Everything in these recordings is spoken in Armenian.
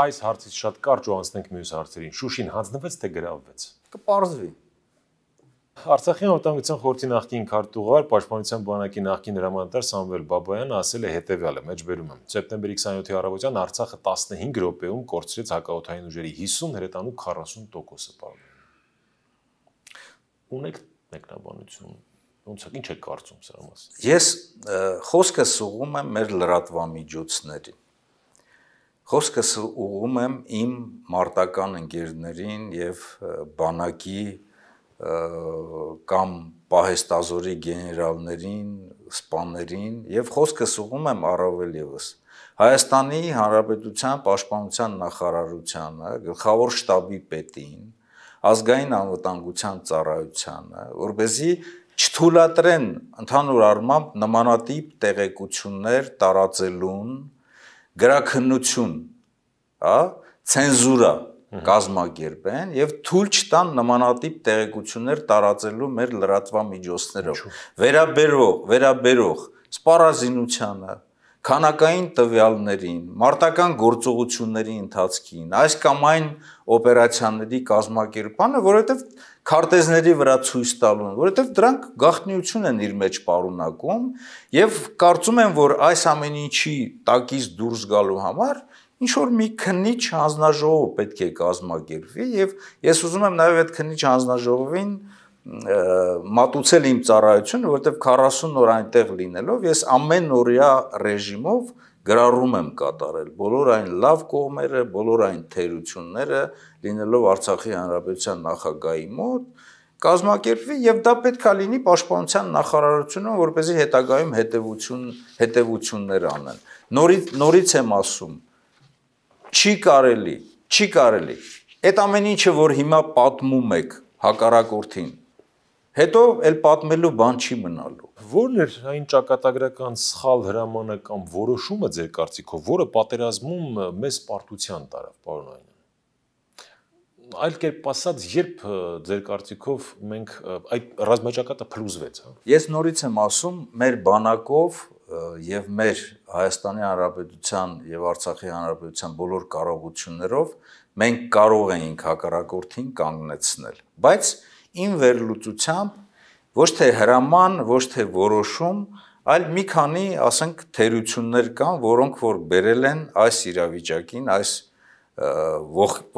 այս հարցից շատ կարճ ու անցնենք մյուս հարցերին։ Շուշին հանձնվեց թե գրավվեց։ Կպարզվի։ Արցախի արտադրության խորհրդի նախկին քարտուղար Պաշտպանության բանակի նախկին հրամանատար Սամվել Բաբայանը ասել է հետևյալը մեջբերում եմ սեպտեմբերի 27-ի առավոտյան Արցախը 15 րոպեում կորցրեց հակաօթային ուժերի 50 հրետանու 40%-ը բառը Ունեք մեկնաբանություն ոնց է ինչ է կարծում սրա մասին Ես խոսքս ուղում եմ մեր լրատվամիջոցներին Խոսքս ուղում եմ իմ մարտական ընկերներին եւ բանակի կամ պահեստազորի գեներալներին, սպաներին եւ խոսքս ուղում եմ առավել եւս Հայաստանի Հանրապետության Պաշտպանության նախարարությանը, գլխավոր շտաբի պետին, ազգային անվտանգության ծառայությանը, որ เป զի չթույլատրեն ընդհանուր առմամբ նմանատիպ տեղեկություններ տարածելուն գրաքննություն, հա, ցենզուրա կազմակերպեն եւ թույլ չտան նմանատիպ տեղեկություններ տարածելու մեր լրատվամիջոցներով։ Վերաբերող, վերաբերող սպառազինությանը, քանակային տվյալներին, մարտական գործողությունների ընթացքին, այս կամ այն օպերացիաների կազմակերպանը, որովհետև քարտեզների վրա ցույց տալուն, որովհետև դրանք գաղտնիություն են իր մեջ պարունակում եւ կարծում եմ, որ այս ամեն ինչի տակից դուրս գալու համար ինչ որ մի քննիչ հանձնաժողով պետք է կազմակերպվի եւ ես ուզում եմ նաեւ այդ քննիչ հանձնաժողովին մատուցել իմ ծառայությունը, որովհետև 40 օր այնտեղ լինելով ես ամեն օրյա ռեժիմով գրառում եմ կատարել բոլոր այն լավ կողմերը, բոլոր այն թերությունները, լինելով Արցախի հանրապետության նախագահի մոտ, կազմակերպվի եւ դա պետքա լինի պաշտպանության նախարարությունում, որ เป զի հետագայում հետեւություն հետեւություններ անեն։ Նորից նորից եմ ասում, չի կարելի, չի կարելի։ Այդ ամեն ինչը, որ հիմա պատմում եք հակառակորդին, հետո էլ պատմելու բան չի մնալու։ Որն էր այն ճակատագրական սխալ հրամանը կամ որոշումը ձեր կարծիքով, որը պատերազմում մեզ պարտության տարավ, պարոն Այնյան։ Այլ կերպ ասած, երբ ձեր կարծիքով մենք այդ ռազմաճակատը փլուզվեց, հա։ Ես նորից եմ ասում, մեր բանակով եւ մեր Հայաստանի Հանրապետության եւ Արցախի Հանրապետության բոլոր կարողություններով մենք կարող էինք հակառակորդին կանգնեցնել։ Բայց իմ վերլուծությամբ ոչ թե հրաման, ոչ թե որոշում, այլ մի քանի, ասենք, թերություններ կան, որոնք որ բերել են այս իրավիճակին, այս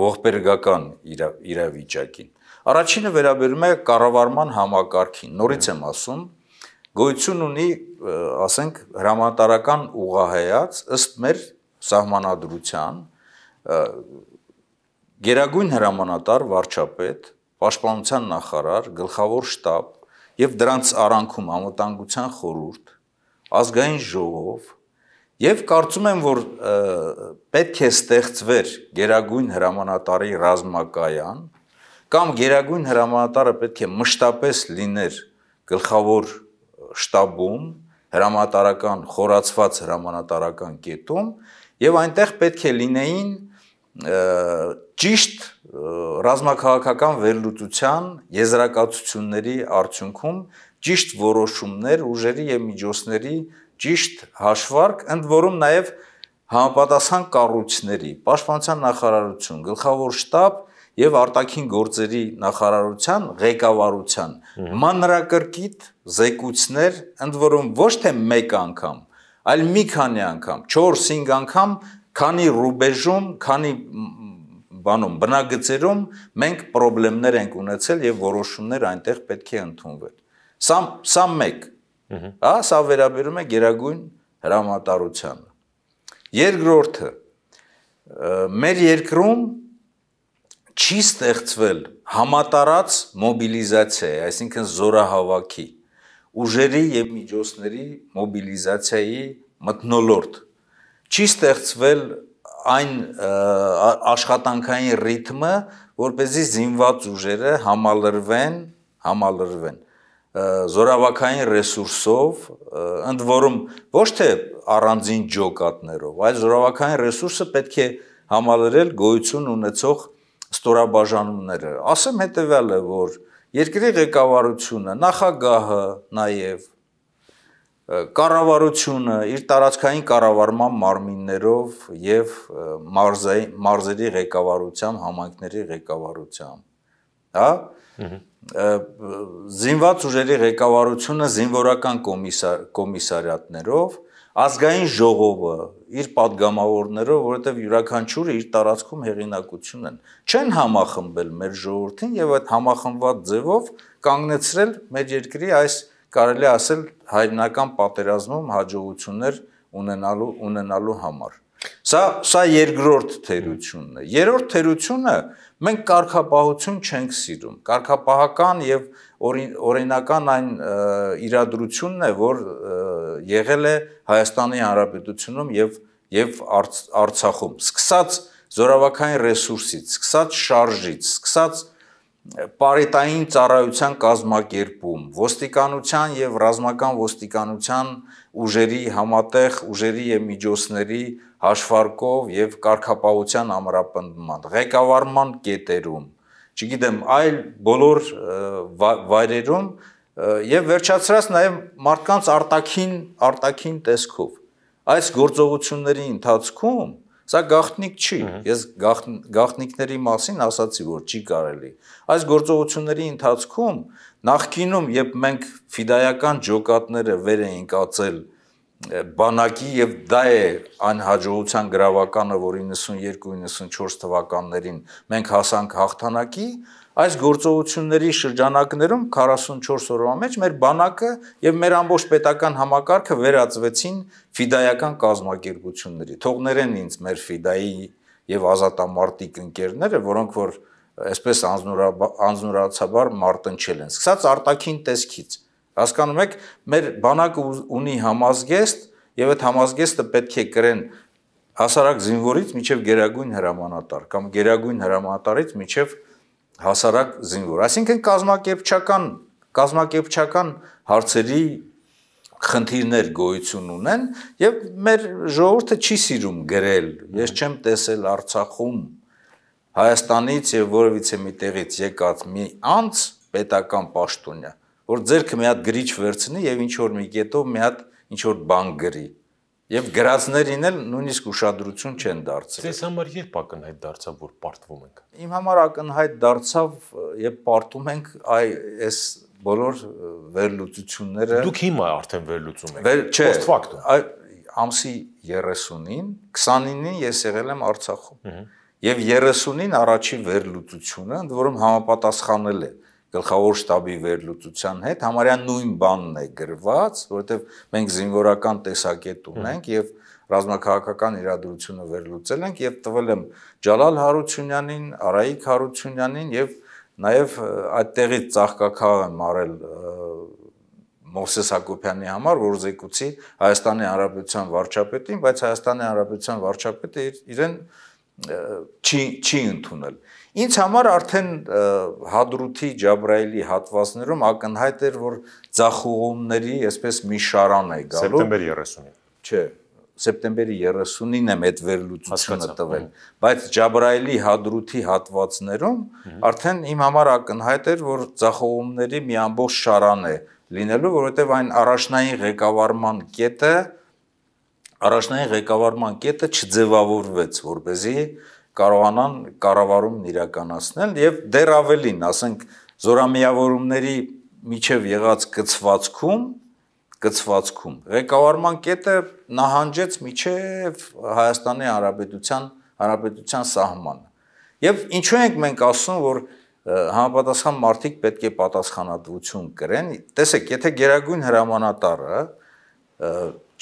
ողբերգական իրավիճակին։ Առաջինը վերաբերում է կառավարման համակարգին։ Նորից եմ ասում, գոյություն ունի, ասենք, հրամանատարական ուղահայաց ըստ մեր սահմանադրության գերագույն հրամանատար վարչապետ պաշտպանության նախարար, գլխավոր շտաբ եւ դրանց արանքում ամտանգության խորհուրդ, ազգային ժողով եւ կարծում եմ, որ պետք է ստեղծվեր Գերագույն հրամանատարի ռազմակայան կամ Գերագույն հրամանատարը պետք է մշտապես լիներ գլխավոր շտաբում, հրամանատարական խորացված հրամանատարական կետում եւ այնտեղ պետք է լինեին ճիշտ ռազմաքաղաքական վերլուծության եզրակացությունների արդյունքում ճիշտ որոշումներ ուժերի եւ միջոցների ճիշտ հաշվարկ ընդ որում նաեւ համապատասխան կառույցների պաշտպանության նախարարություն գլխավոր շտաբ եւ արտաքին գործերի նախարարության ղեկավարության մանրակրկիտ զեկույցներ ընդ որում ոչ թե մեկ անգամ այլ մի քանի անգամ 4-5 անգամ քանի ռուբեժում, քանի բանում բնագծերում մենք խնդիրներ ենք ունեցել եւ որոշումներ այնտեղ պետք է ընդունվեն։ Սա սա մեկ։ Հա, սա վերաբերում է Գերագույն հրամատարությանը։ Երկրորդը մեր երկրում չի ստեղծվել համատարած մոբիլիզացիա, այսինքն զորահավաքի ուժերի եւ միջոցների մոբիլիզացիայի մտնոլորտ չի ստեղծվել այն աշխատանքային ռիթմը, որ เป զի զինված ուժերը համալրվեն, համալրվեն զորավակային ռեսուրսով, ընդ որում ոչ թե առանձին ջոկատներով, այլ զորավակային ռեսուրսը պետք է համալրել գոյություն ունեցող ստորաբաժանումները։ Ասեմ հետևյալը, որ երկրի ղեկավարությունը, նախագահը, նաև կառավարությունը իր տարածքային կառավարման մարմիններով եւ մարզայի մարզերի ղեկավարությամբ, համայնքների ղեկավարությամբ, հա? Զինված ուժերի ղեկավարությունը զինվորական կոմիսար կոմիսարիատներով, ազգային ժողովը իր падգամավորներով, որովհետեւ յուրաքանչյուրը իր տարածքում հեղինակություն են, չեն համախմբել մեր ժողովրդին եւ այդ համախմբված ձևով կանգնեցրել մեր երկրի այս կարելի է ասել հայրենական պատերազմում հաջողություններ ունենալու ունենալու համար։ Սա սա երկրորդ թերությունն է։ Երրորդ թերությունը մենք կարգապահություն չենք սիրում։ Կարգապահական եւ օրինական այն իրադրությունն է, որ եղել է Հայաստանի Հանրապետությունում եւ եւ Արցախում։ Սկսած զորավարքային ռեսուրսից, սկսած շարժից, սկսած պարիտային ծառայության կազմակերպում, ոստիկանության եւ ռազմական ոստիկանության ուժերի համատեղ ուժերի եւ միջոցների հաշվարկով եւ կարգապահության ամրապնդման, ղեկավարման կետերում, չգիտեմ, այլ բոլոր վայրերում եւ վերջացրած նաեւ մարդկանց արտաքին արտաքին տեսքով։ Այս գործողությունների ընթացքում Սա գաղտնիք չի։ Ես գաղտնիքների մասին ասացի, որ չի կարելի։ Այս գործողությունների ընթացքում նախկինում, երբ մենք ֆիդայական ջոկատները վեր էինք ածել, բանակի եւ դա է այն հաջողության գրավականը, որ 92-94 թվականներին մենք հասանք հաղթանակի, այս գործողությունների շրջանակներում 44 օրվա մեջ մեր բանակը եւ մեր ամբողջ պետական համակարգը վերածվեցին ֆիդայական կազմակերպությունների։ Թողներեն ինձ մեր ֆիդայի եւ ազատամարտիկ ընկերները, որոնք որ այսպես անznուրաբար անznուրացաբար մարտնչել են։ Սկսած արտաքին տեսքից Հասկանում եք, մեր բանակը ունի համազգեստ եւ այդ համազգեստը պետք է կրեն հասարակ զինվորից միջև գերագույն հրամանատար կամ գերագույն հրամանատարից միջև հասարակ զինվոր։ Այսինքն կազմակերպչական կազմակերպչական հարցերի խնդիրներ գոյություն ունեն եւ մեր ժողովուրդը չի սիրում գրել։ Ես չեմ տեսել Արցախում Հայաստանից եւ որևիցե մի տեղից եկած մի անց պետական պաշտոնյա որ ձերքը մի հատ գրիչ վերցնի եւ ինչ որ մի կետով մի հատ ինչ որ բան գրի։ Եվ գրածներին էլ նույնիսկ ուշադրություն չեն դարձրել։ Ձեզ համար երբ ակնհայտ դարձավ, որ պարտվում ենք։ Իմ համար ակնհայտ դարձավ, երբ պարտում ենք այ այս բոլոր վերլուծությունները։ Դուք հիմա արդեն վերլուծում եք։ Վեր, չէ, post factum։ Այ ամսի 30-ին, 29-ին ես եղել եմ Արցախում։ Եվ 30-ին առաջի վերլուծությունը, ընդ որում համապատասխանել է։ Ա, գլխավոր շտաբի վերլուծության հետ համարյա նույն բանն է գրված, որովհետև մենք զինվորական տեսակետ ունենք եւ ռազմաքաղաքական իրադրությունը վերլուծել ենք եւ տվել եմ Ջալալ Հարությունյանին, Արայիկ Հարությունյանին եւ նաեւ այդտեղի ծաղկակաղ եմ արել Մովսես Հակոբյանի համար, որ զեկուցի Հայաստանի Հանրապետության վարչապետին, բայց Հայաստանի Հանրապետության վարչապետը իրեն իր չի չի ընդունել։ Ինձ համար արդեն Հադրութի Ջաբրայելի հատվածներում ակնհայտ էր, որ ցախողումների այսպես մի շարան է գալու։ Սեպտեմբերի 30-ին։ Չէ, սեպտեմբերի 30-ին եմ այդ վերլուծությունը տվել, բայց Ջաբրայելի Հադրութի հատվածներում արդեն իմ համար ակնհայտ էր, որ ցախողումների մի ամբողջ շարան է լինելու, որովհետև այն առաջնային ղեկավարման կետը առաջնային ղեկավարման կետը չձևավորվեց, որ เป զի կարողանան կառավարումն իրականացնել եւ դեռ ավելին, ասենք զորամիավորումների միջև եղած կծվածքում կծվածքում ղեկավարման կետը նահանջեց միջև Հայաստանի Հանրապետության Հանրապետության սահմանը։ Եվ ինչու ենք մենք ասում, որ համապատասխան մարդիկ պետք է պատասխանատվություն կրեն։ Տեսեք, եթե Գերագույն հրամանատարը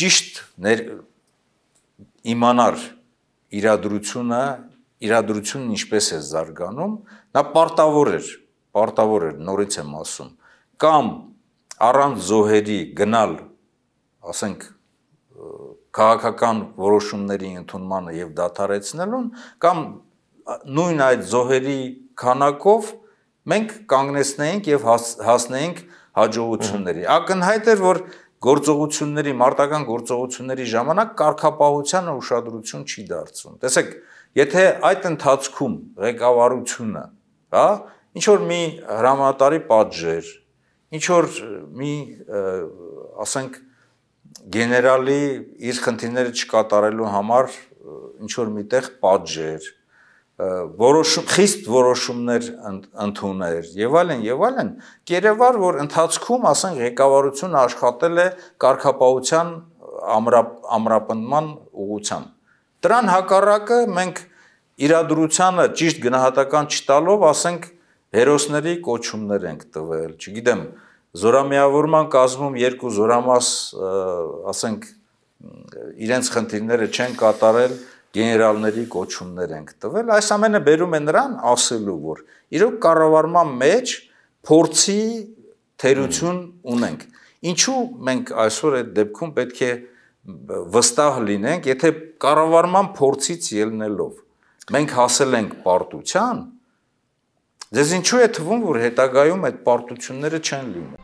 ճիշտ իմանար իրադրությունը, իրադրությունն ինչպես է զարգանում, նա պարտավոր էր, պարտավոր էր, նորից եմ ասում, կամ առանց զոհերի գնալ, ասենք, քաղաքական որոշումների ընդունմանը եւ դադարեցնելուն կամ նույն այդ զոհերի քանակով մենք կանգնեցնեինք եւ հաս, հասնեինք հաջողությունների։ Ակնհայտ էր, որ գործողությունների, մարտական գործողությունների ժամանակ կարգապահությանը ուշադրություն չի դարձում։ Տեսեք, եթե այդ ընթացքում ղեկավարությունը, հա, ինչ որ մի հրամանատարի պատժեր, ինչ որ մի, ասենք, գեներալի իր խնդիրները չկատարելու համար ինչ որ միտեղ պատժեր, որոշում խիստ որոշումներ ընդուներ եւ այլն եւ այլն կերևար որ ընթացքում ասենք ղեկավարությունը աշխատել է կարգապահության ամրապնդման ուղղությամբ դրան հակառակը մենք իրադրությանը ճիշտ գնահատական չտալով ասենք հերոսների կոչումներ ենք տվել չգիտեմ զորամիավորման կազմում երկու զորամաս ասենք իրենց խնդիրները չեն կատարել գեներալների կոչումներ ենք տվել, այս ամենը բերում է նրան ասելու, որ իրոք կառավարման մեջ փորձի թերություն ունենք։ Ինչու մենք այսօր այդ դեպքում պետք է վստահ լինենք, եթե կառավարման փորձից ելնելով մենք հասել ենք պարտության, դες ինչու է թվում, որ հետագայում այդ պարտությունները չեն լինում։